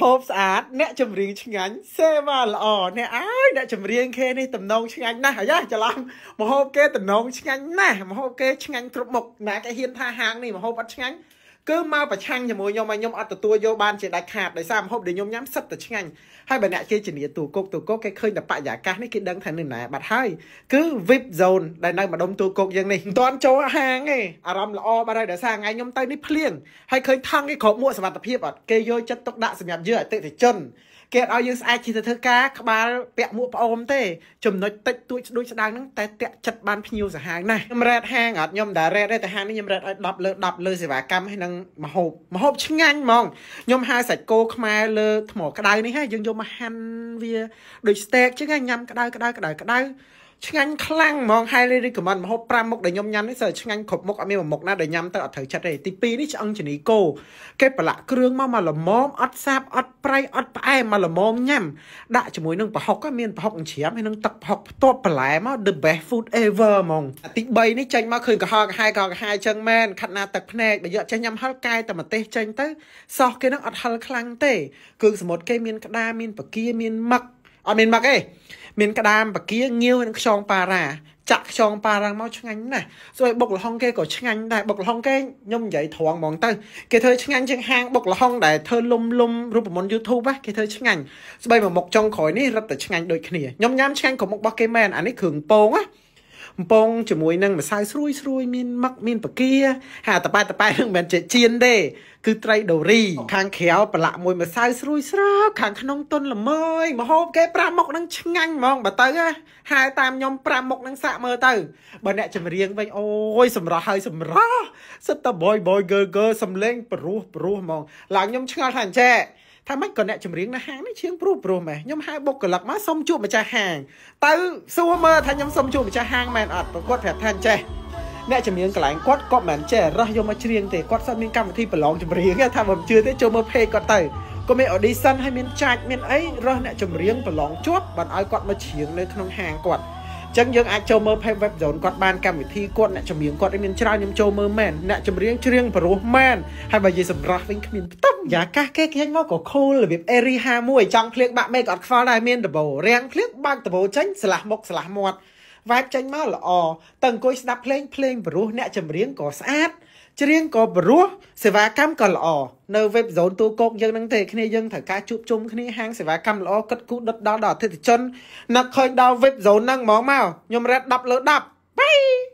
ហូបស្អាតអ្នកចម្រៀងឆ្ងាញ់សេវាល្អអ្នកអើយអ្នកចម្រៀងគេនេះតំណងឆ្ងាញ់ណាស់អាយ៉ាច្រឡំមហូបគេតំណងឆ្ងាញ់ណាស់មហូបគេឆ្ងាញ់គ្រប់មុខណាគេហ៊ានថាហាងនេះមហូបអត់ឆ្ងាញ់គឺមកប្រឆាំងជាមួយខ្ញុំហើយខ្ញុំអត់ទទួលយកបានជាដាច់ខាតដោយសារម្ហូបដែលខ្ញុំញ៉ាំសិតតែឆ្ងាញ់ហើយបើអ្នកគេជានីទូគុកទូគុកគេឃើញតែបរិយាកាសនេះគេដឹងថានៅណាបាត់ហើយគឺ VIP zone ដែលនៅម្ដុំទូគុកយើងនេះមិនទាន់ចូលហាងទេអារម្មណ៍ល្អបាត់ហើយដោយសារថ្ងៃខ្ញុំទៅនេះភ្លៀងហើយឃើញថង់គេគ្រប់មួកសុវត្ថិភាពអត់គេយកចិត្តទុកដាក់សម្រាប់យើងអតិថិជនគេអត់ឲ្យយើងស្អាតជាទៅធ្វើការក្បាលពាក់មួកប្អូនទេចំណុចតិចទួចស្ដួយស្ដាងហ្នឹងតែតាក់ចិត្តបានភ្ញៀវសាហាវណាស់ខ្ញុំរ៉េតហាងអត់ខ្ញុំមិនដែលរ៉េតទេតែហាងនេះខ្ញុំរ៉េតឲ្យ10លើ10លើសេវាកម្មហើយនឹងនឹងមហូបមហូបឆ្ងាញ់ហ្មងខ្ញុំហៅសាច់គោខ្មែរលើថ្មក្តៅនេះហ่าយើងយកមកហាន់វាដូចស្តេកចឹងហ่าញ៉ាំក្តៅក្តៅក្តៅក្តៅឆ្ងាញ់ខ្លាំងហ្មងហើយរីកមិនមហូប5មុខដែលខ្ញុំញ៉ាំនេះសើឆ្ងាញ់គ្រប់មុខអត់មានមួយមុខណាដែលញ៉ាំទៅអត់ត្រូវចិត្តទេទី2នេះឆ្អឹងជនីគោគេប្រឡាក់គ្រឿងមកមកល្មមអត់សាបអត់ប្រៃអត់ផ្អែមមកល្មមញ៉ាំ ដាក់ជាមួយនឹងប្រហុកមានប្រហុកអង្ជ្រាមហើយនឹងទឹកប្រហុកផ្ទាប់បន្លែមក the best food ever ហ្មងទី3នេះចេញមកឃើញកហកហាយកហកហាយចឹងមែនខាត់ណាទឹកភ្នែកបើយកចេះញ៉ាំហលកាយតែម្ទេសចេញទៅសោះគេនឹងអត់ហលខ្លាំងទេគ្រឿងសមុទ្រគេ មានក្តារមានបកាមានមឹកអត់មានមឹកទេមានក្តាមបាគៀងាវនិងខ្យងប៉ារ៉ាចាក់ខ្យងប៉ារ៉ាមកឆ្ងាញ់ណាស់ស្អីបុកលហុងគេក៏ឆ្ងាញ់ដែរបុកលហុងគេខ្ញុំនិយាយត្រង់ហ្មងទៅគេធ្វើឆ្ងាញ់ជាងហាងបុកលហុងដែលធ្វើលុំលុំរូបមន្ត YouTube ហ្នឹងគេធ្វើឆ្ងាញ់ស្បែកមួយមុខចុងក្រោយនេះរត់តែឆ្ងាញ់ដូចគ្នាខ្ញុំញ៉ាំឆ្ងាញ់គ្រប់មុខរបស់គេមែនអានេះគ្រឿងពងណាបំពងជាមួយនឹងម្សៅស្រួយស្រួយមានមឹកមានប្រគាហាតប៉ែតប៉ែនឹងមិនមែនជាជៀនទេគឺត្រីដូរីខាងក្រៅប្រឡាក់មួយម្សៅស្រួយស្រោបខាងក្នុងទុនល្មើយមហូបគេប្រាំមុខនឹងឆ្ងាញ់ហ្មងបើទៅហើយតាមខ្ញុំប្រាំមុខនឹងសាក់មើលទៅបើអ្នកចម្រៀងវិញអូយសម្រស់ហើយសម្រស់សិតត boy boy girl girl សំលេងព្រោះព្រោះហ្មងឡើងខ្ញុំឆ្ងល់ថាអញ្ចេះថាម៉េចក៏អ្នកចម្រៀងនៅហាងនេះឈៀងព្រោះព្រោះម៉េះខ្ញុំហៅបុគ្គលិកមកសុំជួបម្ចាស់ហាងទៅសួរមើលថាខ្ញុំសុំជួបម្ចាស់ហាងមែនអត់ប្រកបប្រាប់ថា ចេះអ្នកចម្រៀងកន្លែងគាត់គាត់មិនចេះរើសយកមកច្រៀងទេគាត់សិនមានកម្មវិធីប្រឡងចម្រៀងថាបើមិនជឿទេចូលមើលเพจគាត់ទៅគាត់មាន audition ហើយមានចាច់មានអីរើសអ្នកចម្រៀងប្រឡងជាប់បានឲ្យគាត់មកច្រៀងនៅក្នុងហាងគាត់ចឹងយើងអាចចូលមើល page web zone គាត់បានកម្មវិធីគាត់អ្នកចម្រៀងគាត់មានច្រើនខ្ញុំចូលមើលមែនអ្នកចម្រៀងច្រៀងប្រុសមែនហើយបើនិយាយសម្រាប់វិញគ្មានផ្ទយ៉ាកាសគេគេញមកក៏ខូលរបៀបអេរី51ចង់ភ្លៀងបាក់មេឃអត់ខ្វល់ដែរមានដបោរាំងភ្លៀងបាក់ដបោចេញស្លាស់មុខស្លាស់មាត់ vibe ចេញមកល្អតើអង្គុយស្ដាប់ភ្លេងភ្លេងព្រោះអ្នកចម្រៀងក៏ស្អាតច្រៀងក៏ព្រោះសេវាកម្មក៏ល្អនៅ web zone ទូកោកយើងនឹងទេគ្នាយើងត្រូវការជួបជុំគ្នាហាងសេវាកម្មល្អគិតគូរដិតដល់ដល់អតិថិជននឹកឃើញដល់ web zone ហ្នឹងហ្មងមកខ្ញុំរ៉េត10លើ10បាយ